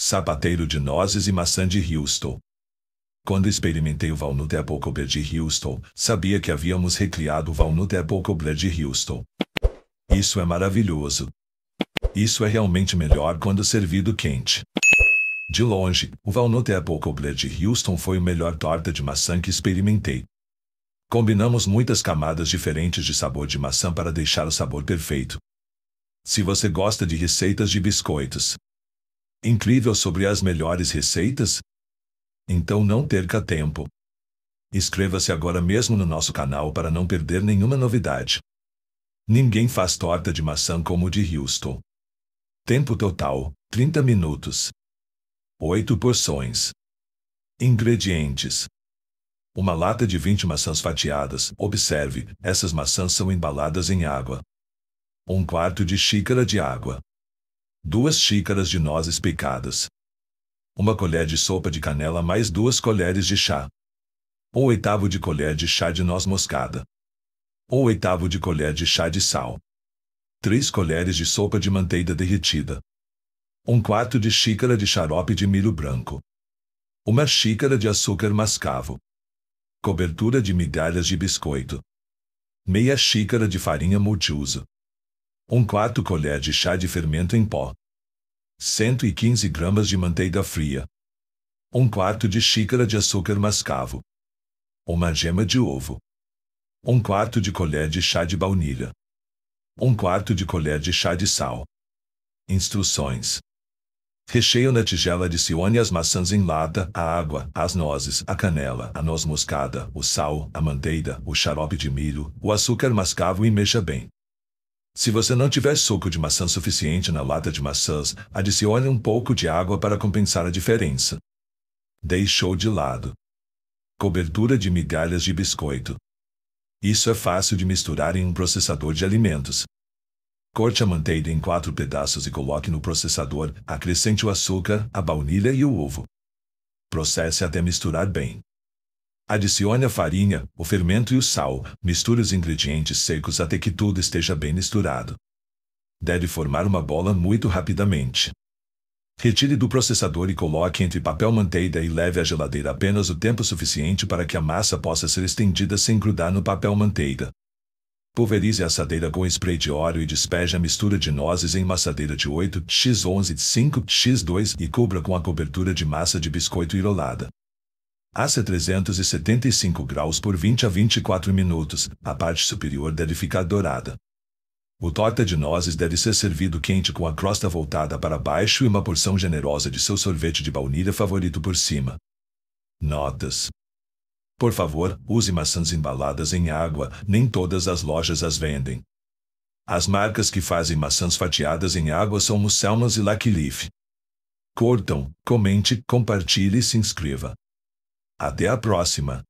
sapateiro de nozes e maçã de Houston. Quando experimentei o Walnut Apple Cobbler de Houston, sabia que havíamos recriado o Walnut Apple Cobbler de Houston. Isso é maravilhoso. Isso é realmente melhor quando servido quente. De longe, o Walnut Apple Cobbler de Houston foi o melhor torta de maçã que experimentei. Combinamos muitas camadas diferentes de sabor de maçã para deixar o sabor perfeito. Se você gosta de receitas de biscoitos, incrível sobre as melhores receitas? Então não perca tempo. Inscreva-se agora mesmo no nosso canal para não perder nenhuma novidade. Ninguém faz torta de maçã como o de Houston. Tempo total: 30 minutos. 8 porções. Ingredientes: Uma lata de 20 maçãs fatiadas. Observe, essas maçãs são embaladas em água. Um quarto de xícara de água duas xícaras de nozes picadas, uma colher de sopa de canela mais duas colheres de chá, um oitavo de colher de chá de noz moscada, um oitavo de colher de chá de sal, três colheres de sopa de manteiga derretida, um quarto de xícara de xarope de milho branco, uma xícara de açúcar mascavo, cobertura de migalhas de biscoito, meia xícara de farinha multiuso, 1 quarto colher de chá de fermento em pó, 115 gramas de manteiga fria, 1 quarto de xícara de açúcar mascavo, uma gema de ovo, 1 quarto de colher de chá de baunilha, 1 quarto de colher de chá de sal. Instruções. Recheio na tigela de cione as maçãs em lata, a água, as nozes, a canela, a noz moscada, o sal, a manteiga, o xarope de milho, o açúcar mascavo e mexa bem. Se você não tiver suco de maçã suficiente na lata de maçãs, adicione um pouco de água para compensar a diferença. Deixou de lado. Cobertura de migalhas de biscoito. Isso é fácil de misturar em um processador de alimentos. Corte a manteiga em quatro pedaços e coloque no processador, acrescente o açúcar, a baunilha e o ovo. Processe até misturar bem. Adicione a farinha, o fermento e o sal, misture os ingredientes secos até que tudo esteja bem misturado. Deve formar uma bola muito rapidamente. Retire do processador e coloque entre papel manteiga e leve à geladeira apenas o tempo suficiente para que a massa possa ser estendida sem grudar no papel manteiga. Pulverize a assadeira com spray de óleo e despeje a mistura de nozes em massadeira de 8x11, 5x2 e cubra com a cobertura de massa de biscoito enrolada a 375 graus por 20 a 24 minutos, a parte superior deve ficar dourada. O torta de nozes deve ser servido quente com a crosta voltada para baixo e uma porção generosa de seu sorvete de baunilha favorito por cima. Notas. Por favor, use maçãs embaladas em água, nem todas as lojas as vendem. As marcas que fazem maçãs fatiadas em água são Musselmans e Lucky Leaf. Curtam, comente, compartilhe e se inscreva. Até a próxima!